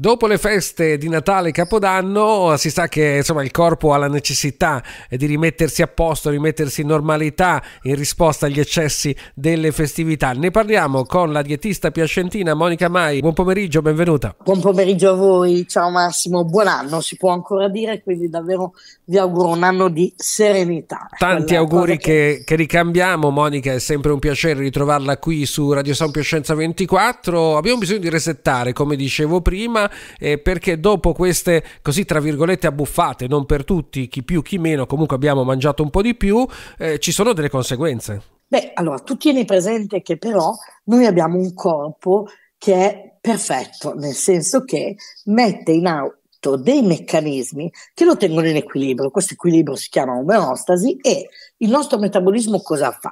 Dopo le feste di Natale e Capodanno si sa che insomma, il corpo ha la necessità di rimettersi a posto, rimettersi in normalità in risposta agli eccessi delle festività. Ne parliamo con la dietista piacentina Monica Mai. Buon pomeriggio, benvenuta. Buon pomeriggio a voi, ciao Massimo, buon anno si può ancora dire, quindi davvero vi auguro un anno di serenità. Tanti auguri che... Che, che... ricambiamo Monica, è sempre un piacere ritrovarla qui su Radio San Piacenza 24. Abbiamo bisogno di resettare, come dicevo prima eh, perché dopo queste così tra virgolette abbuffate, non per tutti, chi più chi meno, comunque abbiamo mangiato un po' di più, eh, ci sono delle conseguenze. Beh, allora tu tieni presente che però noi abbiamo un corpo che è perfetto, nel senso che mette in auto dei meccanismi che lo tengono in equilibrio. Questo equilibrio si chiama omeostasi e il nostro metabolismo cosa fa?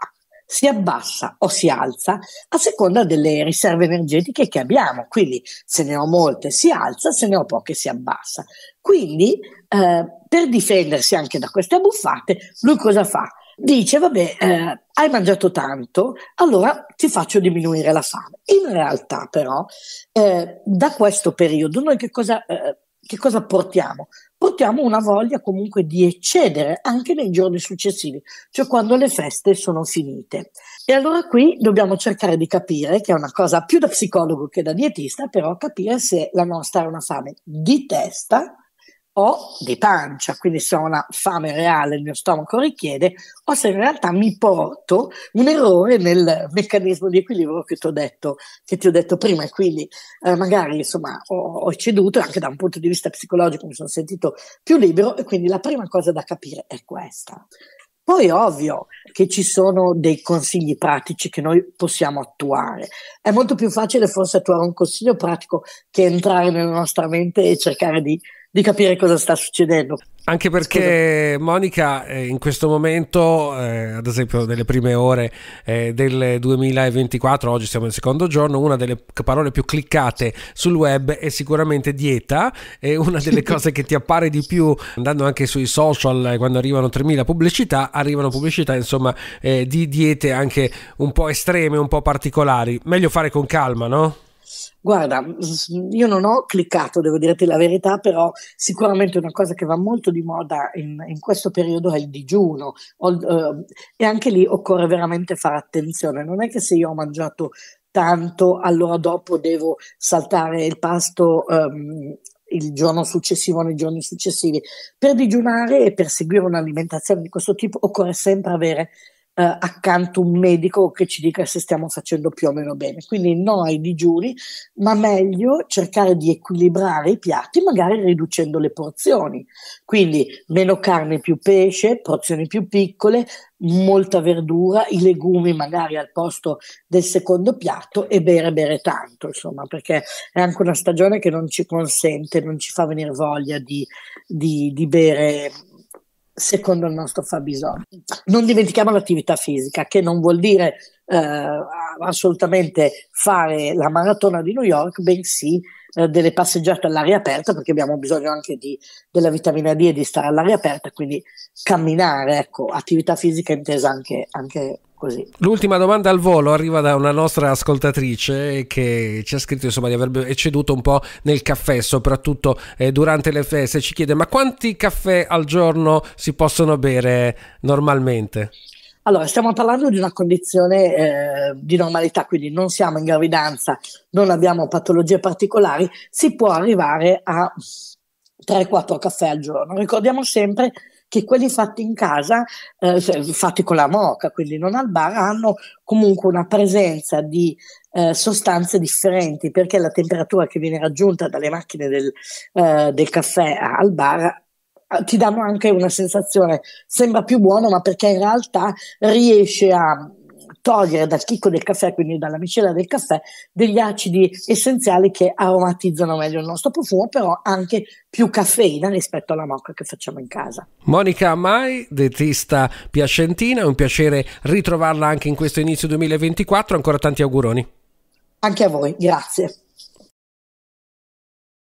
si abbassa o si alza a seconda delle riserve energetiche che abbiamo. Quindi se ne ho molte si alza, se ne ho poche si abbassa. Quindi eh, per difendersi anche da queste abbuffate, lui cosa fa? Dice, vabbè, eh, hai mangiato tanto, allora ti faccio diminuire la fame. In realtà però, eh, da questo periodo, noi che cosa, eh, che cosa portiamo? portiamo una voglia comunque di eccedere anche nei giorni successivi, cioè quando le feste sono finite. E allora qui dobbiamo cercare di capire, che è una cosa più da psicologo che da dietista, però capire se la nostra è una fame di testa o di pancia, quindi se ho una fame reale il mio stomaco richiede, o se in realtà mi porto un errore nel meccanismo di equilibrio che ti ho detto, ti ho detto prima e quindi eh, magari insomma ho, ho ceduto anche da un punto di vista psicologico mi sono sentito più libero e quindi la prima cosa da capire è questa. Poi è ovvio che ci sono dei consigli pratici che noi possiamo attuare. È molto più facile forse attuare un consiglio pratico che entrare nella nostra mente e cercare di di capire cosa sta succedendo. Anche perché Scusa. Monica eh, in questo momento, eh, ad esempio nelle prime ore eh, del 2024, oggi siamo nel secondo giorno, una delle parole più cliccate sul web è sicuramente dieta, E una delle cose che ti appare di più andando anche sui social, eh, quando arrivano 3.000 pubblicità, arrivano pubblicità insomma eh, di diete anche un po' estreme, un po' particolari. Meglio fare con calma, no? Guarda, io non ho cliccato, devo dirti la verità, però sicuramente una cosa che va molto di moda in, in questo periodo è il digiuno ehm, e anche lì occorre veramente fare attenzione. Non è che se io ho mangiato tanto, allora dopo devo saltare il pasto ehm, il giorno successivo nei giorni successivi. Per digiunare e per seguire un'alimentazione di questo tipo occorre sempre avere eh, accanto un medico che ci dica se stiamo facendo più o meno bene. Quindi no ai digiuri, ma meglio cercare di equilibrare i piatti, magari riducendo le porzioni. Quindi meno carne, più pesce, porzioni più piccole, molta verdura, i legumi magari al posto del secondo piatto e bere bere tanto, insomma, perché è anche una stagione che non ci consente, non ci fa venire voglia di, di, di bere secondo il nostro fabbisogno. Non dimentichiamo l'attività fisica, che non vuol dire eh, assolutamente fare la maratona di New York, bensì eh, delle passeggiate all'aria aperta, perché abbiamo bisogno anche di, della vitamina D e di stare all'aria aperta, quindi camminare, ecco, attività fisica intesa anche, anche Così. L'ultima domanda al volo arriva da una nostra ascoltatrice che ci ha scritto insomma, di aver ecceduto un po' nel caffè, soprattutto eh, durante le feste. Ci chiede ma quanti caffè al giorno si possono bere normalmente? Allora, stiamo parlando di una condizione eh, di normalità, quindi non siamo in gravidanza, non abbiamo patologie particolari, si può arrivare a 3-4 caffè al giorno. Ricordiamo sempre che quelli fatti in casa, eh, fatti con la moca, quelli non al bar, hanno comunque una presenza di eh, sostanze differenti perché la temperatura che viene raggiunta dalle macchine del, eh, del caffè al bar eh, ti danno anche una sensazione, sembra più buono, ma perché in realtà riesce a togliere dal chicco del caffè, quindi dalla miscela del caffè, degli acidi essenziali che aromatizzano meglio il nostro profumo, però anche più caffeina rispetto alla mocca che facciamo in casa. Monica Mai, dentista piacentina, è un piacere ritrovarla anche in questo inizio 2024, ancora tanti auguroni. Anche a voi, grazie.